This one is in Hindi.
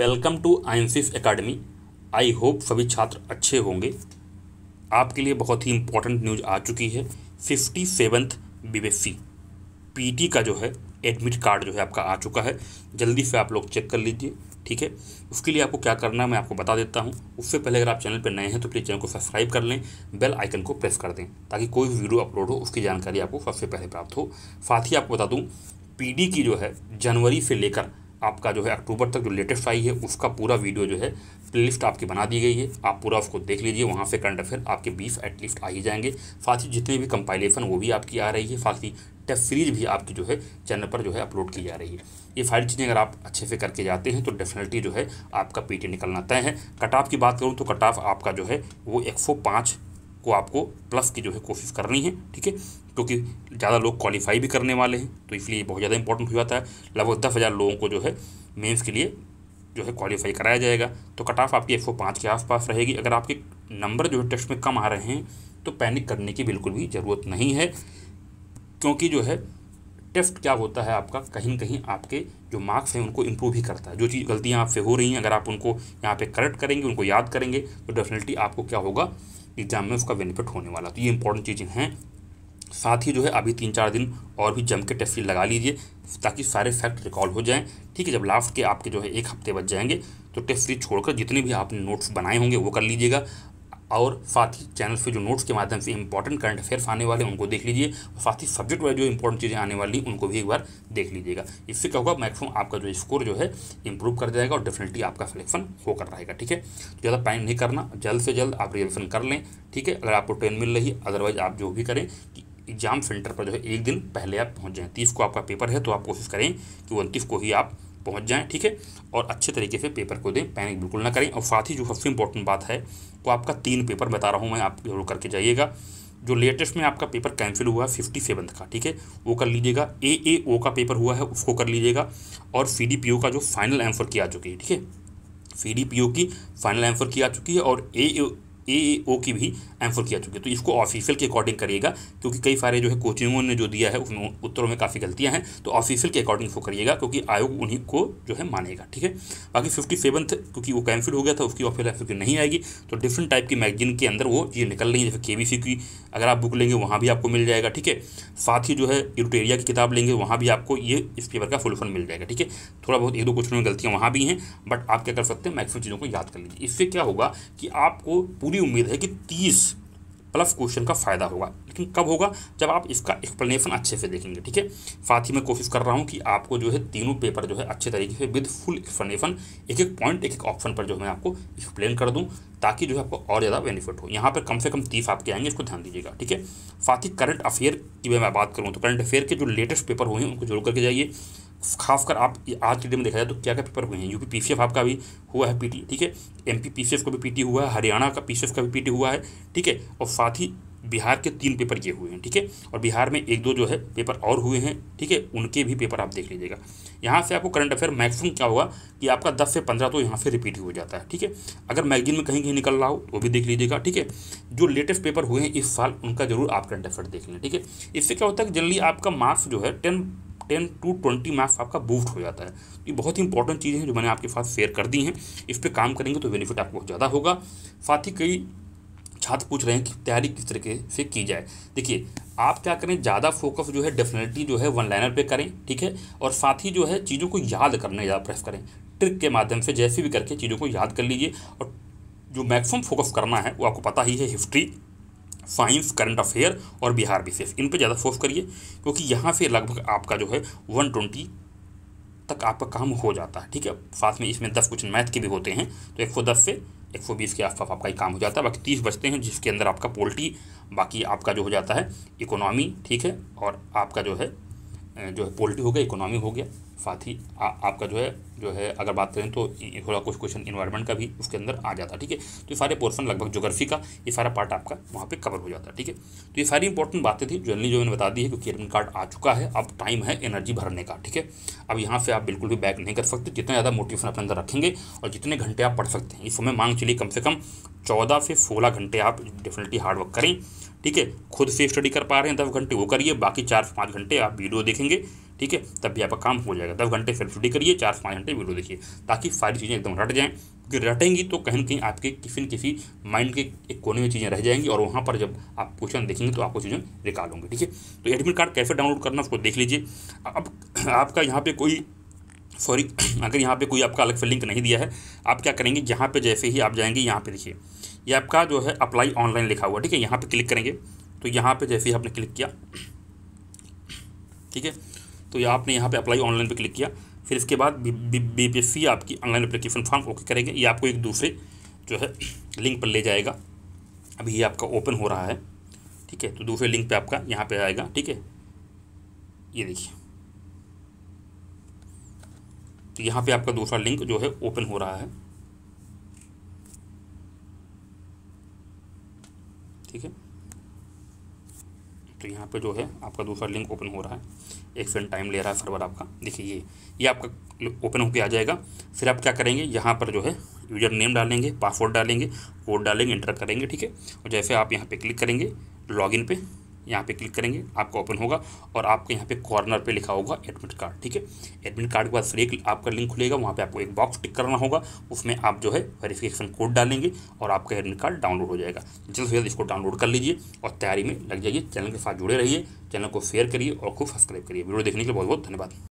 वेलकम टू आइंसिस एकेडमी आई होप सभी छात्र अच्छे होंगे आपके लिए बहुत ही इम्पोर्टेंट न्यूज आ चुकी है फिफ्टी सेवन्थ बी पीटी का जो है एडमिट कार्ड जो है आपका आ चुका है जल्दी से आप लोग चेक कर लीजिए ठीक है उसके लिए आपको क्या करना है मैं आपको बता देता हूँ उससे पहले अगर आप चैनल पर नए हैं तो प्लीज़ चैनल को सब्सक्राइब कर लें बेल आइकन को प्रेस कर दें ताकि कोई भी वीडियो अपलोड हो उसकी जानकारी आपको सबसे पहले प्राप्त हो साथ ही आपको बता दूँ पी की जो है जनवरी से लेकर आपका जो है अक्टूबर तक जो लेटेस्ट आई है उसका पूरा वीडियो जो है प्लेलिस्ट आपकी बना दी गई है आप पूरा उसको देख लीजिए वहाँ से करंट अफेयर आपके बीस एटलीस्ट आ ही जाएंगे साथ ही जितनी भी कंपाइलेशन वो भी आपकी आ रही है साथ ही टेस्ट सीरीज भी आपकी जो है चैनल पर जो है अपलोड की जा रही है ये फाइल चीज़ें अगर आप अच्छे से करके जाते हैं तो डेफिनेटली जो है आपका पीटी निकलना तय है कट ऑफ की बात करूँ तो कट ऑफ आपका जो है वो एक को आपको प्लस की जो है कोशिश करनी है ठीक है क्योंकि ज़्यादा लोग क्वालिफाई भी करने वाले हैं तो इसलिए बहुत ज़्यादा इंपॉर्टेंट हो जाता है लगभग दस हज़ार लोगों को जो है मेंस के लिए जो है क्वालिफाई कराया जाएगा तो कट ऑफ आपकी एक सौ पाँच के आसपास रहेगी अगर आपके नंबर जो है टेस्ट में कम आ रहे हैं तो पैनिक करने की बिल्कुल भी ज़रूरत नहीं है क्योंकि जो है टेस्ट क्या होता है आपका कहीं ना कहीं आपके जो मार्क्स हैं उनको इम्प्रूव ही करता है जो चीज़ गलतियाँ आपसे हो रही हैं अगर आप उनको यहाँ पे करेक्ट करेंगे उनको याद करेंगे तो डेफिनेटली आपको क्या होगा एग्जाम में उसका बेनिफिट होने वाला तो ये इंपॉर्टेंट चीज़ें हैं साथ ही जो है अभी तीन चार दिन और भी जम के टेस्ट लगा लीजिए ताकि सारे फैक्ट रिकॉल हो जाएँ ठीक है जब लास्ट के आपके जो है एक हफ्ते बच जाएंगे तो टेस्ट फ्री छोड़कर जितने भी आपने नोट्स बनाए होंगे वो कर लीजिएगा और साथ ही चैनल पे जो नोट्स के माध्यम से इंपॉर्टेंट करंट अफेयर्स आने वाले उनको देख लीजिए और साथ ही सब्जेक्ट वाइज जो इंपॉर्टेंट चीज़ें आने वाली उनको भी एक बार देख लीजिएगा इससे क्या होगा मैक्सिमम आपका जो स्कोर जो है इंप्रूव कर जाएगा और डेफिनेटली आपका सिलेक्शन होकर रहेगा ठीक है तो ज़्यादा टाइम नहीं करना जल्द से जल्द आप रिजल्शन कर लें ठीक है अगर आपको ट्रेन मिल रही है अदरवाइज आप जो भी करें कि एग्जाम सेंटर पर जो है एक दिन पहले आप पहुँच जाएँ तीस को आपका पेपर है तो आप कोशिश करें कि उनतीस को ही आप पहुंच जाएं ठीक है और अच्छे तरीके से पेपर को दें पैनिक बिल्कुल ना करें और साथ ही जो सबसे इंपॉर्टेंट बात है वो आपका तीन पेपर बता रहा हूँ मैं आप जरूर करके जाइएगा जो लेटेस्ट में आपका पेपर कैंसिल हुआ है फिफ्टी सेवन्थ का ठीक है वो कर लीजिएगा ए ए ओ का पेपर हुआ है उसको कर लीजिएगा और सी डी पी ओ का जो फाइनल आंसर की आ चुकी है ठीक है सी डी पी ओ की फाइनल आंसर की आ चुकी है और ए ए ओ की भी एम फोर किया चुकी है तो इसको ऑफिशियल के अकॉर्डिंग करिएगा क्योंकि कई सारे जो है कोचिंगों ने जो दिया है उसमें उत्तरों में काफ़ी गलतियां हैं तो ऑफिशियल के अकॉर्डिंग इसको करिएगा क्योंकि आयोग उन्हीं को जो है मानेगा ठीक है बाकी फिफ्टी सेवन्थ क्योंकि वो कैंसिल हो गया था उसकी ऑफिशियल एफ नहीं आएगी तो डिफरेंट टाइप की मैगजीन के अंदर वो ये निकल रही है जैसे के की अगर आप बुक लेंगे वहाँ भी आपको मिल जाएगा ठीक है साथ ही जो है यूटेरिया की किताब लेंगे वहाँ भी आपको ये इस पेपर का फुल फंड मिल जाएगा ठीक है थोड़ा बहुत एक दो क्वेश्चन में गलतियाँ वहाँ भी हैं बट आप क्या कर सकते हैं मैक्सिमम चीज़ों को याद कर लीजिए इससे क्या होगा कि आपको पूरी उम्मीद है कि तीस प्लस क्वेश्चन का फ़ायदा होगा लेकिन कब होगा जब आप इसका एक्सप्लेनेशन अच्छे से देखेंगे ठीक है साथ ही मैं कोशिश कर रहा हूँ कि आपको जो है तीनों पेपर जो है अच्छे तरीके से विद फुल एक्सप्लेनेशन एक एक पॉइंट एक एक ऑप्शन पर जो मैं आपको एक्सप्लेन कर दूँ ताकि जो है आपको और ज़्यादा बेनिफिट हो यहाँ पर कम से कम तीस आपके आएंगे इसको ध्यान दीजिएगा ठीक है साथ ही करंट अफेयर की मैं बात करूँ तो करंट अफेयर के जो लेटेस्ट पेपर हुए हैं उनको जरूर करके जाइए खासकर आप आज की डेट में देखा जाए तो क्या क्या पेपर हुए हैं यूपी पीसीएफ आपका भी हुआ है पीटी ठीक है एमपी पीसीएफ का भी पीटी हुआ है हरियाणा का पीसीएफ का भी पीटी हुआ है ठीक है और साथ ही बिहार के तीन पेपर ये हुए हैं ठीक है और बिहार में एक दो जो है पेपर और हुए हैं ठीक है उनके भी पेपर आप देख लीजिएगा यहाँ से आपको करंट अफेयर मैक्सिमम क्या होगा कि आपका दस से पंद्रह तो यहाँ से रिपीट हो जाता है ठीक है अगर मैगजीन में कहीं कहीं निकल रहा हो वो तो भी देख लीजिएगा ठीक है जो लेटेस्ट पेपर हुए हैं इस साल उनका जरूर आप करंट अफेयर देख लें ठीक है इससे क्या होता है कि जनरली आपका मार्क्स जो है ten ten to twenty marks आपका बूस्ट हो जाता है तो ये बहुत ही इंपॉर्टेंट चीज़ें हैं जो मैंने आपके पास शेयर कर दी हैं इस पर काम करेंगे तो बेनिफिट आपको बहुत ज़्यादा होगा साथ ही कई छात्र पूछ रहे हैं कि तैयारी किस तरीके से की जाए देखिए आप क्या करें ज़्यादा फोकस जो है डेफिनेटली जो है वन लाइनर पे करें ठीक है और साथ ही जो है चीज़ों को याद करने ज़्यादा प्रेस करें ट्रिक के माध्यम से जैसे भी करके चीज़ों को याद कर लीजिए और जो मैक्सिमम फोकस करना है वो आपको पता ही है हिस्ट्री साइंस करंट अफेयर और बिहार विशेष इन पर ज़्यादा फोकस करिए क्योंकि यहाँ से लगभग आपका जो है वन ट्वेंटी तक आपका काम हो जाता है ठीक है साथ में इसमें दस क्वेश्चन मैथ के भी होते हैं तो एक सौ दस से एक सौ बीस के आसपास आपका ही काम हो जाता है बाकी तीस बचते हैं जिसके अंदर आपका पोल्ट्री बाकी आपका जो हो जाता है इकोनॉमी ठीक है और आपका जो है जो है पोल्ट्री हो गया इकोनॉमी हो गया साथ ही आ, आपका जो है जो है अगर बात करें तो थोड़ा कुछ क्वेश्चन इन्वायरमेंट का भी उसके अंदर आ जाता है ठीक है तो ये सारे पोर्सन लगभग जोग्राफी का ये सारा पार्ट आपका वहाँ पे कवर हो जाता है ठीक है तो ये सारी इंपॉर्टेंट बातें थी जनरली जो मैंने बता दी है क्योंकि एडमिट कार्ड आ चुका है अब टाइम है एनर्जी भरने का ठीक है अब यहाँ से आप बिल्कुल भी बैक नहीं कर सकते जितना ज़्यादा मोटिवेशन अपने अंदर रखेंगे और जितने घंटे आप पढ़ सकते हैं इस समय मांग चलिए कम से कम चौदह से सोलह घंटे आप डेफिनेटली हार्डवर्क करें ठीक है खुद से स्टडी कर पा रहे हैं दस घंटे वो करिए बाकी चार से पाँच घंटे आप वीडियो देखेंगे ठीक है तब भी आपका काम हो जाएगा दस घंटे फिर स्टडी करिए चार से पाँच घंटे वीडियो देखिए ताकि सारी चीज़ें एकदम रट जाएँ क्योंकि रटेंगी तो कहीं ना कहीं आपके किसी न किसी माइंड के एक कोने में चीज़ें रह जाएंगी और वहाँ पर जब आप क्वेश्चन देखेंगे तो आपको चीज़ें निकाल होंगे ठीक है तो एडमिट कार्ड कैसे डाउनलोड करना उसको देख लीजिए अब आपका यहाँ पर कोई सॉरी अगर यहाँ पे कोई आपका अलग से लिंक नहीं दिया है आप क्या करेंगे यहाँ पे जैसे ही आप जाएंगे यहाँ पे देखिए ये आपका जो है अप्लाई ऑनलाइन लिखा हुआ ठीक है यहाँ पे क्लिक करेंगे तो यहाँ पे जैसे ही आपने क्लिक किया ठीक है तो यह आपने यहाँ पे अप्लाई ऑनलाइन पे क्लिक किया फिर इसके बाद बी पी एस सी आपकी ऑनलाइन अप्लीकेशन फॉर्म ओके करेंगे ये आपको एक दूसरे जो है लिंक पर ले जाएगा अभी ये आपका ओपन हो रहा है ठीक है तो दूसरे लिंक पे आपका यहाँ पे आएगा ठीक है ये देखिए तो यहाँ पे आपका दूसरा लिंक जो है ओपन हो रहा है ठीक है तो यहाँ पे जो है आपका दूसरा लिंक ओपन हो रहा है एक सेकेंड टाइम ले रहा है सर्वर आपका देखिए ये ये आपका ओपन होकर आ जाएगा फिर आप क्या करेंगे यहाँ पर जो है यूजर नेम डालेंगे पासवर्ड डालेंगे कोड डालेंगे इंटर करेंगे ठीक है और जैसे आप यहाँ पे क्लिक करेंगे लॉगिन पे यहाँ पे क्लिक करेंगे आपका ओपन होगा और आपको यहाँ पे कॉर्नर पे लिखा होगा एडमिट कार्ड ठीक है एडमिट कार्ड के बाद फिर एक आपका लिंक खुलेगा वहाँ पे आपको एक बॉक्स टिक करना होगा उसमें आप जो है वेरिफिकेशन कोड डालेंगे और आपका एडमिट कार्ड डाउनलोड हो जाएगा जल्द से जल्द इसको डाउनलोड कर लीजिए और तैयारी में लग जाइए चैनल के साथ जुड़े रहिए चैनल को शेयर करिए और खूब सब्सक्राइब करिए वीडियो देखने के लिए बहुत बहुत धन्यवाद